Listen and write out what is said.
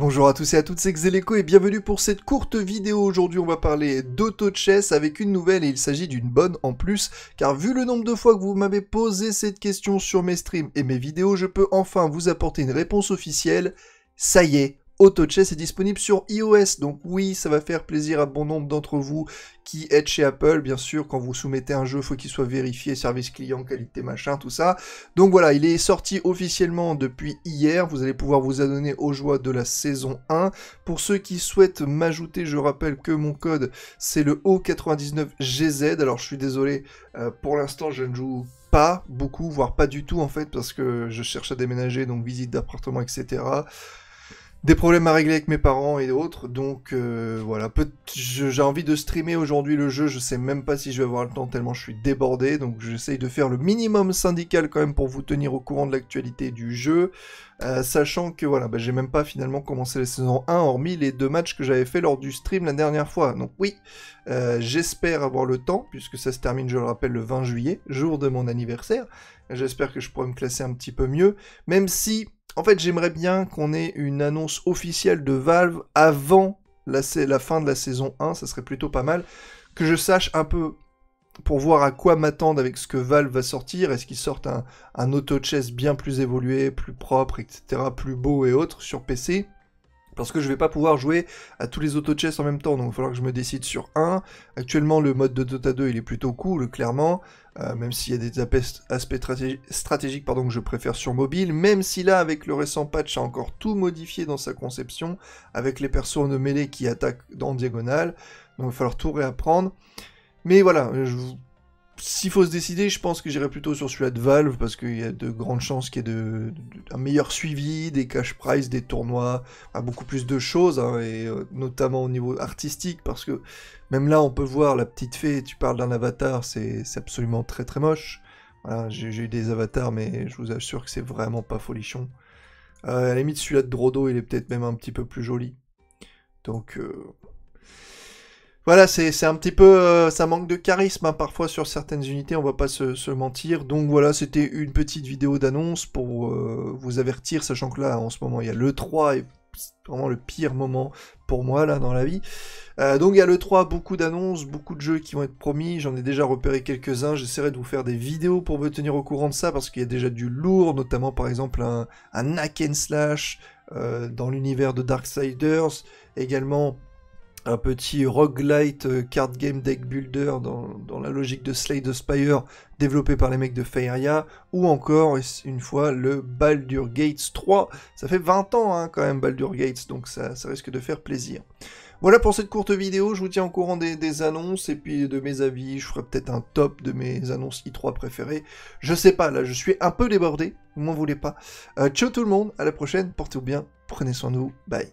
Bonjour à tous et à toutes, c'est Xeleco et bienvenue pour cette courte vidéo. Aujourd'hui on va parler d'auto chess avec une nouvelle et il s'agit d'une bonne en plus car vu le nombre de fois que vous m'avez posé cette question sur mes streams et mes vidéos, je peux enfin vous apporter une réponse officielle. Ça y est, AutoChess est disponible sur iOS, donc oui, ça va faire plaisir à bon nombre d'entre vous qui êtes chez Apple, bien sûr, quand vous soumettez un jeu, faut qu'il soit vérifié, service client, qualité, machin, tout ça. Donc voilà, il est sorti officiellement depuis hier, vous allez pouvoir vous adonner aux joies de la saison 1. Pour ceux qui souhaitent m'ajouter, je rappelle que mon code, c'est le O99GZ, alors je suis désolé, euh, pour l'instant, je ne joue pas beaucoup, voire pas du tout en fait, parce que je cherche à déménager, donc visite d'appartement, etc des problèmes à régler avec mes parents et autres. Donc euh, voilà, j'ai envie de streamer aujourd'hui le jeu. Je sais même pas si je vais avoir le temps tellement je suis débordé. Donc j'essaye de faire le minimum syndical quand même pour vous tenir au courant de l'actualité du jeu. Euh, sachant que voilà, bah, j'ai même pas finalement commencé la saison 1 hormis les deux matchs que j'avais fait lors du stream la dernière fois. Donc oui, euh, j'espère avoir le temps puisque ça se termine, je le rappelle, le 20 juillet, jour de mon anniversaire. J'espère que je pourrai me classer un petit peu mieux, même si en fait, j'aimerais bien qu'on ait une annonce officielle de Valve avant la, fin de la saison 1, ça serait plutôt pas mal. Que je sache un peu pour voir à quoi m'attendre avec ce que Valve va sortir. Est-ce qu'ils sortent un, un auto-chess bien plus évolué, plus propre, etc., plus beau et autres sur PC parce que je vais pas pouvoir jouer à tous les auto chess en même temps, donc il va falloir que je me décide sur un. Actuellement, le mode de Dota 2, il est plutôt cool, clairement, euh, même s'il y a des aspects stratégiques pardon, que je préfère sur mobile, même si là, avec le récent patch, a encore tout modifié dans sa conception, avec les persos de mêlée qui attaquent en diagonale, donc il va falloir tout réapprendre. Mais voilà, je vous s'il faut se décider, je pense que j'irai plutôt sur celui-là de Valve parce qu'il y a de grandes chances qu'il y ait un meilleur suivi, des cash prizes, des tournois, beaucoup plus de choses, hein, et euh, notamment au niveau artistique parce que même là, on peut voir la petite fée, tu parles d'un avatar, c'est absolument très très moche. Voilà, j'ai eu des avatars, mais je vous assure que c'est vraiment pas folichon. Euh, à la limite, celui-là de Drodo, il est peut-être même un petit peu plus joli. Donc. Euh, voilà, c'est un petit peu, euh, ça manque de charisme hein. parfois sur certaines unités, on va pas se, mentir. Donc voilà, c'était une petite vidéo d'annonce pour euh, vous avertir, sachant que là, en ce moment, il y a le 3 et vraiment le pire moment pour moi là dans la vie. Euh, donc il y a le 3, beaucoup d'annonces, beaucoup de jeux qui vont être promis, j'en ai déjà repéré quelques-uns, j'essaierai de vous faire des vidéos pour me tenir au courant de ça, parce qu'il y a déjà du lourd, notamment par exemple un, un slash dans l'univers de Darksiders, également un petit roguelite euh, card game deck builder dans, la logique de Slay the Spire développé par les mecs de Faeria, ou encore, une fois, le Baldur Gates 3. Ça fait 20 ans hein, quand même Baldur Gates, donc ça, ça, risque de faire plaisir. Voilà pour cette courte vidéo, je vous tiens au courant des, annonces et puis de mes avis, je ferai peut-être un top de mes annonces i3 préférées. Je sais pas, là je suis un peu débordé, vous m'en voulez pas. Euh, ciao tout le monde, à la prochaine, portez-vous bien, prenez soin de vous, bye.